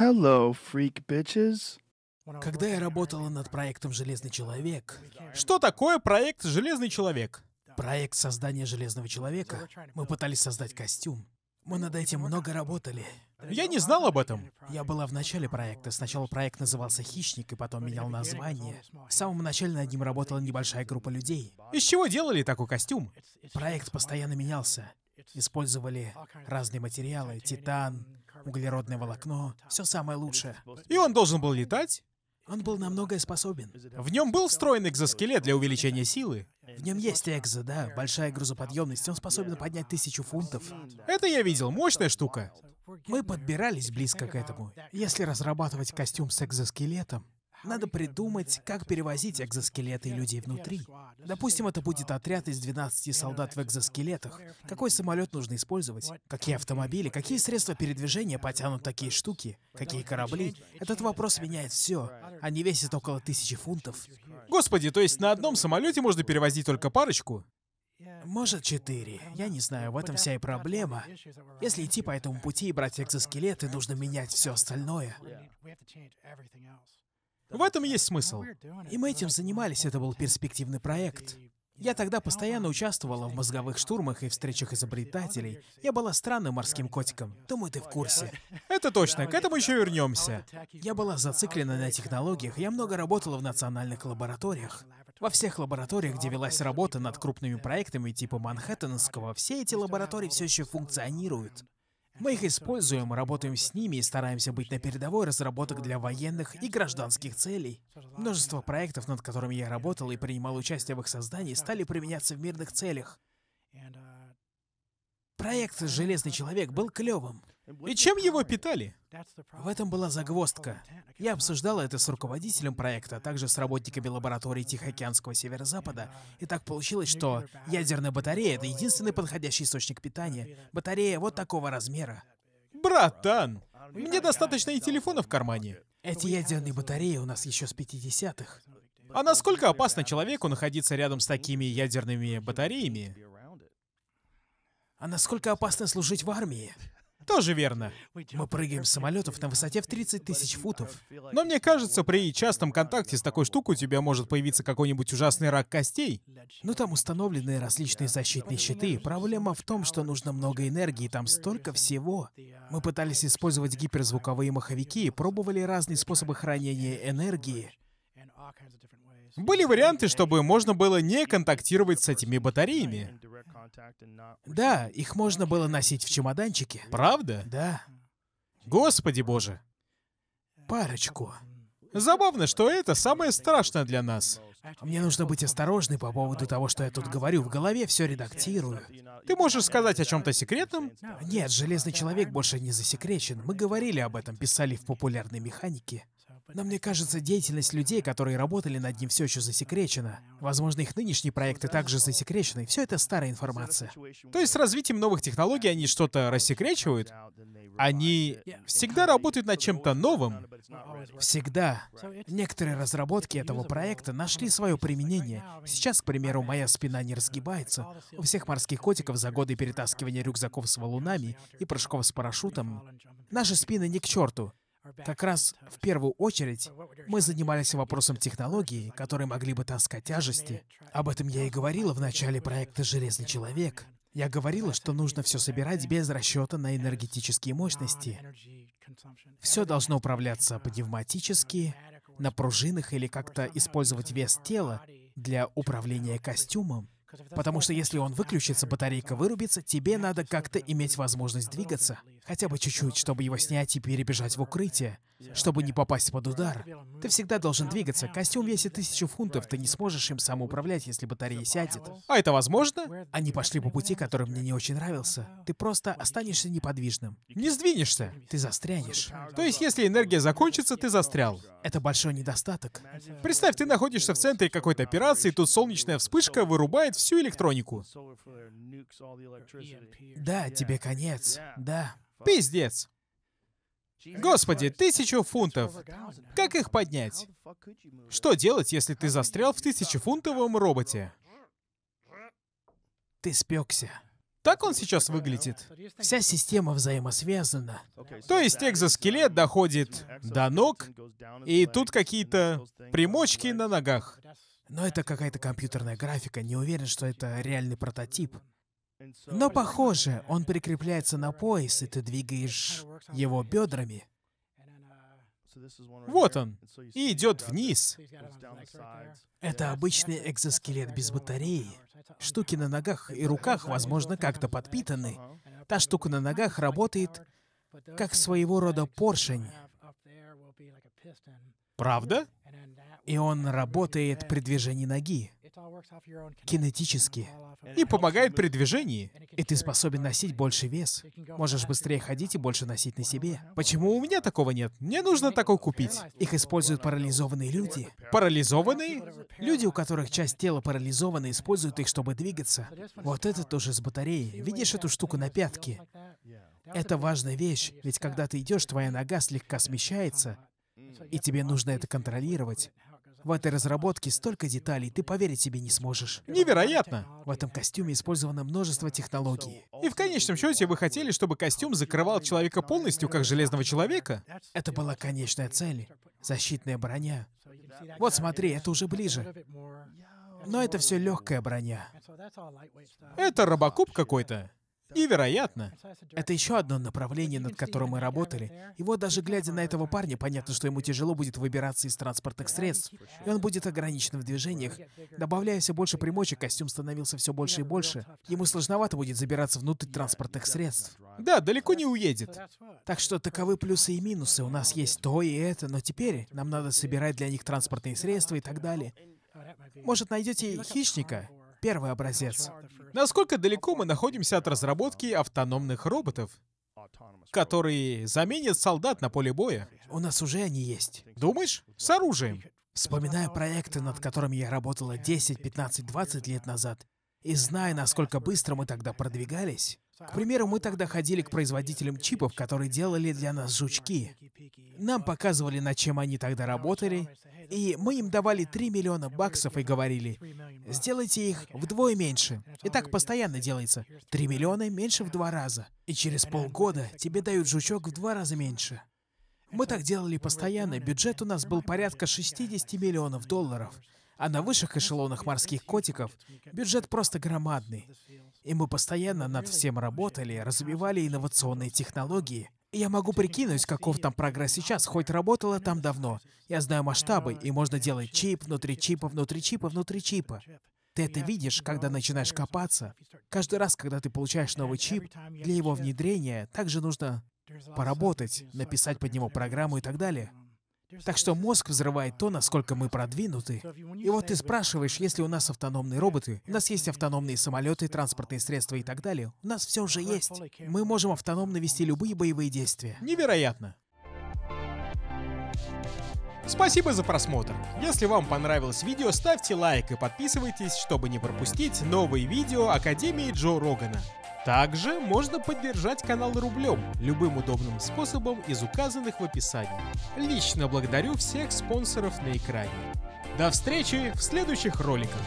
Hello, freak bitches. Когда я работала над проектом «Железный человек», что такое проект «Железный человек»? Проект создания «Железного человека». Мы пытались создать костюм. Мы над этим много работали. Я не знал об этом. Я была в начале проекта. Сначала проект назывался «Хищник», и потом менял название. В самом начале над ним работала небольшая группа людей. Из чего делали такой костюм? Проект постоянно менялся. Использовали разные материалы — титан, углеродное волокно, все самое лучшее. И он должен был летать? Он был намного способен. В нем был встроен экзоскелет для увеличения силы. В нем есть экзо, да, большая грузоподъемность, он способен поднять тысячу фунтов. Это я видел, мощная штука. Мы подбирались близко к этому. Если разрабатывать костюм с экзоскелетом, надо придумать, как перевозить экзоскелеты и людей внутри. Допустим, это будет отряд из 12 солдат в экзоскелетах. Какой самолет нужно использовать? Какие автомобили? Какие средства передвижения потянут такие штуки? Какие корабли? Этот вопрос меняет все. Они весят около тысячи фунтов. Господи, то есть на одном самолете можно перевозить только парочку? Может, четыре. Я не знаю, в этом вся и проблема. Если идти по этому пути и брать экзоскелеты, нужно менять все остальное. В этом есть смысл. И мы этим занимались, это был перспективный проект. Я тогда постоянно участвовала в мозговых штурмах и встречах изобретателей. Я была странным морским котиком. Думаю, ты в курсе. Это точно, к этому еще вернемся. Я была зациклена на технологиях, я много работала в национальных лабораториях. Во всех лабораториях, где велась работа над крупными проектами типа Манхэттенского, все эти лаборатории все еще функционируют. Мы их используем, работаем с ними и стараемся быть на передовой разработок для военных и гражданских целей. Множество проектов, над которыми я работал и принимал участие в их создании, стали применяться в мирных целях. Uh, Проект «Железный человек» был клевым. И чем его питали? В этом была загвоздка. Я обсуждал это с руководителем проекта, а также с работниками лаборатории Тихоокеанского Северо-Запада, и так получилось, что ядерная батарея — это единственный подходящий источник питания. Батарея вот такого размера. Братан! Мне достаточно и телефона в кармане. Эти ядерные батареи у нас еще с 50-х. А насколько опасно человеку находиться рядом с такими ядерными батареями? А насколько опасно служить в армии? Тоже верно. Мы прыгаем с самолетов на высоте в 30 тысяч футов. Но мне кажется, при частом контакте с такой штукой у тебя может появиться какой-нибудь ужасный рак костей. Но там установлены различные защитные щиты. Проблема в том, что нужно много энергии, там столько всего. Мы пытались использовать гиперзвуковые маховики, пробовали разные способы хранения энергии. Были варианты, чтобы можно было не контактировать с этими батареями. Да, их можно было носить в чемоданчике. Правда? Да. Господи боже. Парочку. Забавно, что это самое страшное для нас. Мне нужно быть осторожной по поводу того, что я тут говорю. В голове все редактирую. Ты можешь сказать о чем-то секретном? Нет, Железный Человек больше не засекречен. Мы говорили об этом, писали в популярной механике. Но мне кажется, деятельность людей, которые работали над ним, все еще засекречена. Возможно, их нынешние проекты также засекречены. Все это старая информация. То есть с развитием новых технологий они что-то рассекречивают? Они всегда работают над чем-то новым? Всегда. Некоторые разработки этого проекта нашли свое применение. Сейчас, к примеру, моя спина не разгибается. У всех морских котиков за годы перетаскивания рюкзаков с валунами и прыжков с парашютом наши спины не к черту. Как раз в первую очередь мы занимались вопросом технологии, которые могли бы таскать тяжести. Об этом я и говорила в начале проекта «Железный человек». Я говорила, что нужно все собирать без расчета на энергетические мощности. Все должно управляться пневматически, на пружинах или как-то использовать вес тела для управления костюмом. Потому что если он выключится, батарейка вырубится, тебе надо как-то иметь возможность двигаться хотя бы чуть-чуть, чтобы его снять и перебежать в укрытие, чтобы не попасть под удар. Ты всегда должен двигаться. Костюм весит тысячу фунтов, ты не сможешь им самоуправлять, если батарея сядет. А это возможно? Они пошли по пути, который мне не очень нравился. Ты просто останешься неподвижным. Не сдвинешься. Ты застрянешь. То есть, если энергия закончится, ты застрял. Это большой недостаток. Представь, ты находишься в центре какой-то операции, и тут солнечная вспышка вырубает всю электронику. Да, тебе конец. Да. Типа. Пиздец. Господи, тысячу фунтов. Как их поднять? Что делать, если ты застрял в тысячефунтовом роботе? Ты спекся. Так он сейчас выглядит. Вся система взаимосвязана. То есть экзоскелет доходит до ног, и тут какие-то примочки на ногах. Но это какая-то компьютерная графика. Не уверен, что это реальный прототип. Но похоже, он прикрепляется на пояс, и ты двигаешь его бедрами. Вот он. И идет вниз. Это обычный экзоскелет без батареи. Штуки на ногах и руках, возможно, как-то подпитаны. Та штука на ногах работает как своего рода поршень. Правда? И он работает при движении ноги кинетически и помогает при движении. И ты способен носить больше вес. Можешь быстрее ходить и больше носить на себе. Почему у меня такого нет? Мне нужно такой купить. Их используют парализованные люди. Парализованные? Люди, у которых часть тела парализована, используют их, чтобы двигаться. Вот это тоже с батареей Видишь эту штуку на пятке? Это важная вещь, ведь когда ты идешь, твоя нога слегка смещается, и тебе нужно это контролировать. В этой разработке столько деталей, ты поверить себе не сможешь. Невероятно! В этом костюме использовано множество технологий. И в конечном счете вы хотели, чтобы костюм закрывал человека полностью, как Железного Человека? Это была конечная цель. Защитная броня. Вот смотри, это уже ближе. Но это все легкая броня. Это робокоп какой-то. И, вероятно, это еще одно направление, над которым мы работали. И вот даже глядя на этого парня, понятно, что ему тяжело будет выбираться из транспортных средств, и он будет ограничен в движениях. Добавляя все больше примочек, костюм становился все больше и больше. Ему сложновато будет забираться внутрь транспортных средств. Да, далеко не уедет. Так что таковы плюсы и минусы. У нас есть то и это, но теперь нам надо собирать для них транспортные средства и так далее. Может, найдете хищника? первый образец. Насколько далеко мы находимся от разработки автономных роботов, которые заменят солдат на поле боя? У нас уже они есть. Думаешь? С оружием. Вспоминая проекты, над которыми я работала 10, 15, 20 лет назад, и зная, насколько быстро мы тогда продвигались, к примеру, мы тогда ходили к производителям чипов, которые делали для нас жучки. Нам показывали, над чем они тогда работали, и мы им давали 3 миллиона баксов и говорили, сделайте их вдвое меньше. И так постоянно делается. 3 миллиона меньше в два раза. И через полгода тебе дают жучок в два раза меньше. Мы так делали постоянно. Бюджет у нас был порядка 60 миллионов долларов. А на высших эшелонах морских котиков бюджет просто громадный. И мы постоянно над всем работали, развивали инновационные технологии. я могу прикинуть, каков там прогресс сейчас, хоть работала там давно. Я знаю масштабы, и можно делать чип внутри чипа, внутри чипа, внутри чипа. Ты это видишь, когда начинаешь копаться. Каждый раз, когда ты получаешь новый чип, для его внедрения также нужно поработать, написать под него программу и так далее. Так что мозг взрывает то, насколько мы продвинуты. И вот ты спрашиваешь, если у нас автономные роботы, у нас есть автономные самолеты, транспортные средства и так далее, у нас все уже есть. Мы можем автономно вести любые боевые действия. Невероятно. Спасибо за просмотр. Если вам понравилось видео, ставьте лайк и подписывайтесь, чтобы не пропустить новые видео Академии Джо Рогана. Также можно поддержать канал рублем любым удобным способом из указанных в описании. Лично благодарю всех спонсоров на экране. До встречи в следующих роликах.